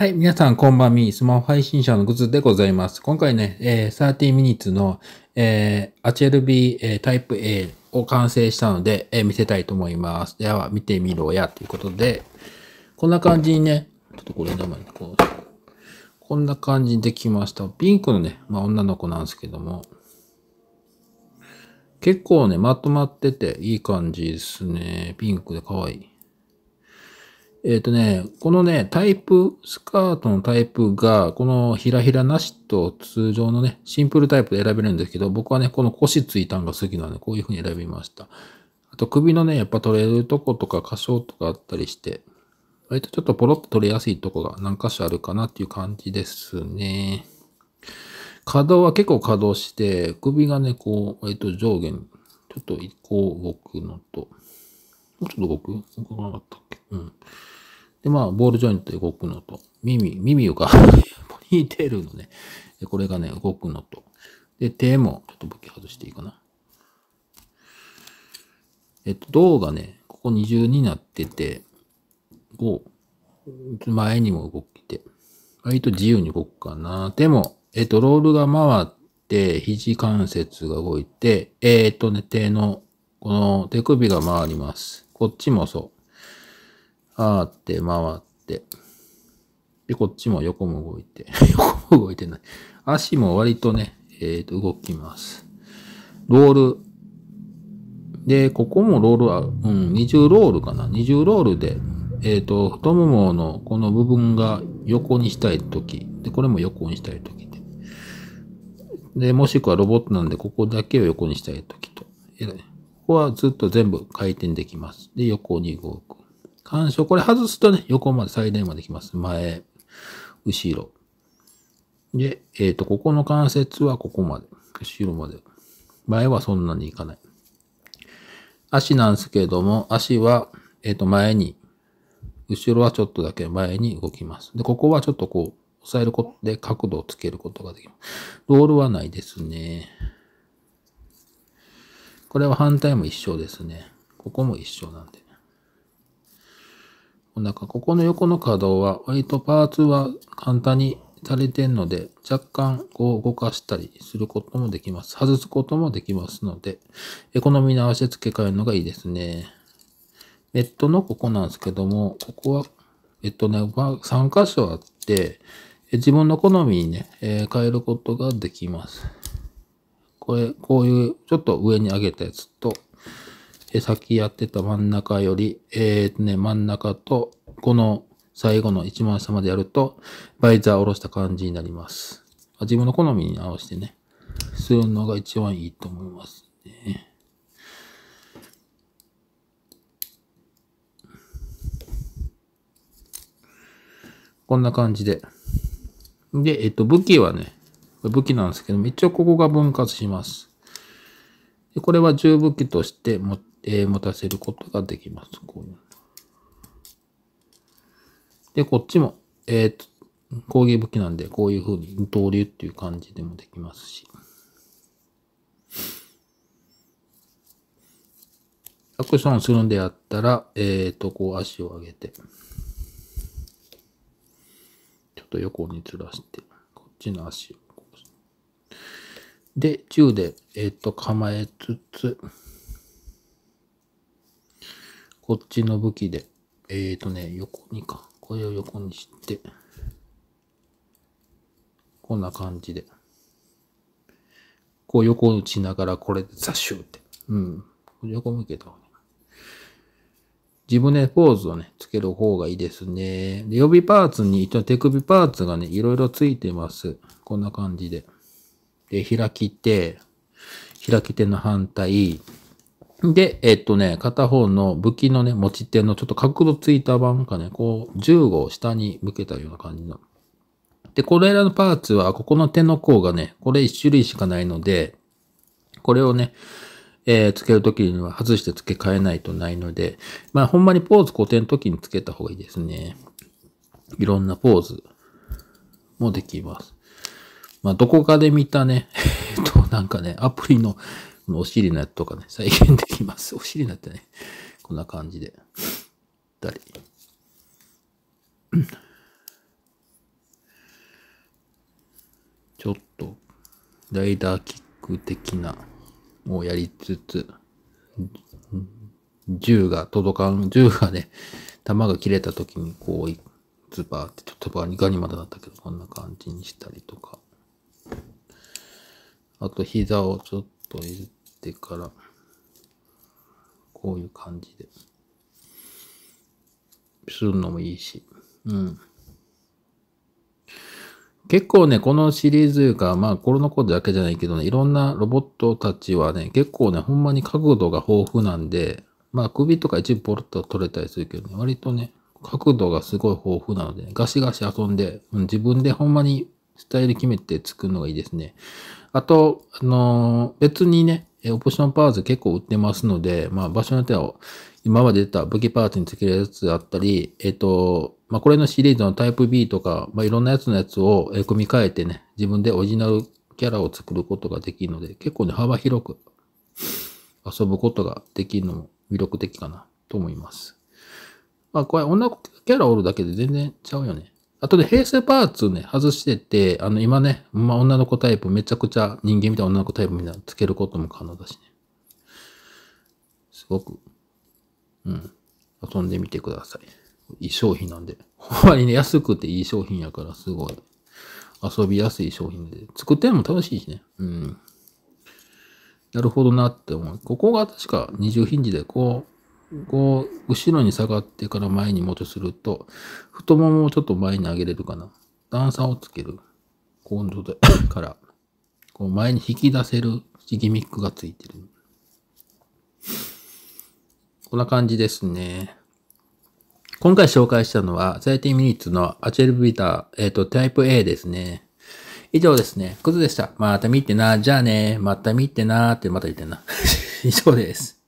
はい、皆さん、こんばんみ。スマホ配信者のグズでございます。今回ね、えー、30 minutes の、えー、HLB、えー、タイプ A を完成したので、えー、見せたいと思います。では、見てみろや、ということで、こんな感じにね、ちょっとこれ名前、こう、こんな感じにできました。ピンクのね、まあ、女の子なんですけども、結構ね、まとまってていい感じですね。ピンクで可愛い。えっ、ー、とね、このね、タイプ、スカートのタイプが、このひらひらなしと通常のね、シンプルタイプで選べるんですけど、僕はね、この腰ついたんが好きなので、こういう風に選びました。あと首のね、やっぱ取れるとことか箇所とかあったりして、割とちょっとポロッと取れやすいとこが何箇所あるかなっていう感じですね。可動は結構可動して、首がね、こう、割と上下にちょっとこう動くのと、もうちょっと動く動かなかったっけうん。で、まあ、ボールジョイントで動くのと、耳、耳がポ ニーテールのね、これがね、動くのと、で、手も、ちょっと武器外していいかな。えっと、銅がね、ここ二重になってて、こう、前にも動きて、割と自由に動くかな。手も、えっと、ロールが回って、肘関節が動いて、えー、っとね、手の、この手首が回ります。こっちもそう。あーって回って。で、こっちも横も動いて。横も動いてない。足も割とね、えっ、ー、と、動きます。ロール。で、ここもロールは、うん、20ロールかな。20ロールで、えっ、ー、と、太もものこの部分が横にしたいとき。で、これも横にしたいときで。で、もしくはロボットなんで、ここだけを横にしたいときと。えーここはずっと全部回転できます。で、横に動く。干渉、これ外すとね、横まで最大まできます。前、後ろ。で、えっ、ー、と、ここの関節はここまで。後ろまで。前はそんなにいかない。足なんですけれども、足は、えっ、ー、と、前に、後ろはちょっとだけ前に動きます。で、ここはちょっとこう、押さえることで角度をつけることができます。ロールはないですね。これは反対も一緒ですね。ここも一緒なんで。なんか、ここの横の可動は、割とパーツは簡単にされてんので、若干こう動かしたりすることもできます。外すこともできますので、エコノミーの合わせ付け替えるのがいいですね。ネットのここなんですけども、ここは、えっとね、3箇所あって、自分の好みにね、変えることができます。これ、こういうちょっと上に上げたやつと、えさっきやってた真ん中より、えー、とね、真ん中と、この最後の一番下までやると、バイザーを下ろした感じになります。自分の好みに合わせてね、するのが一番いいと思いますね。こんな感じで。で、えっと、武器はね、武器なんですけども、一応ここが分割します。でこれは重武器としても、えー、持たせることができます。こういうで、こっちも、えっ、ー、と、攻撃武器なんで、こういう風に二刀流っていう感じでもできますし。アクションするんであったら、えっ、ー、と、こう足を上げて、ちょっと横にずらして、こっちの足を。で、銃で、えっ、ー、と、構えつつ、こっちの武器で、えっ、ー、とね、横にか。これを横にして、こんな感じで。こう横打ちながらこれでザシューって。うん。横向けた方がいい。自分でポーズをね、つける方がいいですね。で、予備パーツに、手首パーツがね、いろいろついてます。こんな感じで。で、開き手、開き手の反対。で、えっとね、片方の武器のね、持ち手のちょっと角度ついた版かね、こう、銃を下に向けたような感じの。で、これらのパーツは、ここの手の甲がね、これ一種類しかないので、これをね、えー、つけるときには外して付け替えないとないので、まあ、ほんまにポーズ固定のときにつけた方がいいですね。いろんなポーズもできます。まあ、どこかで見たね、えっと、なんかね、アプリのお尻のやつとかね、再現できます。お尻のやつね、こんな感じで。たり。ちょっと、ライダーキック的なをやりつつ、銃が届かん、銃がね、弾が切れた時にこう、ズバーって、ちょっとバニガニまだだったけど、こんな感じにしたりとか。あと膝をちょっと入れてから、こういう感じで、するのもいいし、うん。結構ね、このシリーズか、まあ、コロナコードだけじゃないけどね、いろんなロボットたちはね、結構ね、ほんまに角度が豊富なんで、まあ、首とか一部ポロッと取れたりするけどね、割とね、角度がすごい豊富なので、ね、ガシガシ遊んで、うん、自分でほんまにスタイル決めて作るのがいいですね。あと、あのー、別にね、オプションパーツ結構売ってますので、まあ、場所によっては、今まで出た武器パーツに付けるやつだったり、えっ、と、まあ、これのシリーズのタイプ B とか、まあ、いろんなやつのやつを組み替えてね、自分でオリジナルキャラを作ることができるので、結構ね、幅広く遊ぶことができるのも魅力的かなと思います。まあ、これ、女キャラおるだけで全然ちゃうよね。あとで平成パーツね、外してて、あの、今ね、まあ、女の子タイプ、めちゃくちゃ人間みたいな女の子タイプみたいなつけることも可能だしね。すごく、うん、遊んでみてください。いい商品なんで。ほんまにね、安くていい商品やから、すごい。遊びやすい商品で。作っても楽しいしね。うん。なるほどなって思う。ここが確か二重ヒンジで、こう、こう、後ろに下がってから前に戻すると、太ももをちょっと前に上げれるかな。段差をつける。今度でから、こう前に引き出せるギミックがついてる。こんな感じですね。今回紹介したのは、30 m i n u t e のアチェルビーター、えっ、ー、と、タイプ A ですね。以上ですね。クズでした。また見てな。じゃあね。また見てなーってまた言ってんな。以上です。